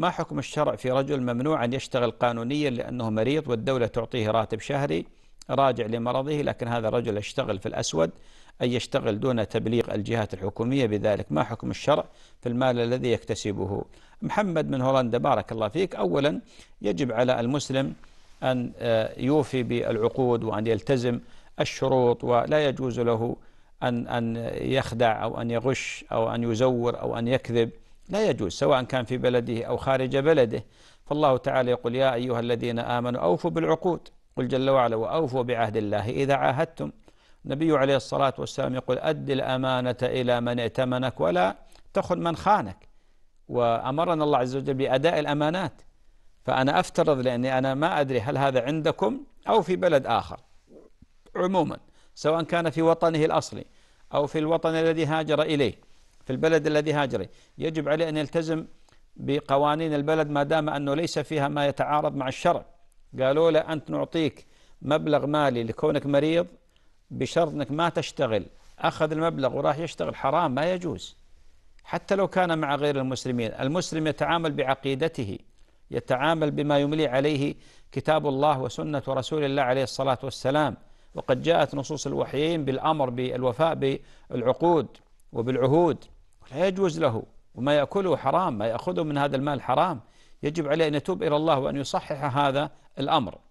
ما حكم الشرع في رجل ممنوع أن يشتغل قانونيا لأنه مريض والدولة تعطيه راتب شهري راجع لمرضه لكن هذا الرجل يشتغل في الأسود أي يشتغل دون تبليغ الجهات الحكومية بذلك ما حكم الشرع في المال الذي يكتسبه محمد من هولندا بارك الله فيك أولا يجب على المسلم أن آه، يوفي بالعقود وأن يلتزم الشروط ولا يجوز له أن أن يخدع أو أن يغش أو أن يزور أو أن يكذب لا يجوز سواء كان في بلده أو خارج بلده فالله تعالى يقول يا أيها الذين آمنوا أوفوا بالعقود قل جل وعلا وأوفوا بعهد الله إذا عاهدتم النبي عليه الصلاة والسلام يقول أد الأمانة إلى من ائتمنك ولا تخن من خانك وأمرنا الله عز وجل بأداء الأمانات فأنا أفترض لأني أنا ما أدري هل هذا عندكم أو في بلد آخر عموما سواء كان في وطنه الأصلي أو في الوطن الذي هاجر إليه في البلد الذي هاجر يجب عليه أن يلتزم بقوانين البلد ما دام أنه ليس فيها ما يتعارض مع الشرع قالوا له أنت نعطيك مبلغ مالي لكونك مريض بشرط أنك ما تشتغل أخذ المبلغ وراح يشتغل حرام ما يجوز حتى لو كان مع غير المسلمين المسلم يتعامل بعقيدته يتعامل بما يملي عليه كتاب الله وسنة رسول الله عليه الصلاة والسلام وقد جاءت نصوص الوحيين بالأمر بالوفاء بالعقود وبالعهود لا يجوز له وما يأكله حرام ما يأخذه من هذا المال حرام يجب عليه أن يتوب إلى الله وأن يصحح هذا الأمر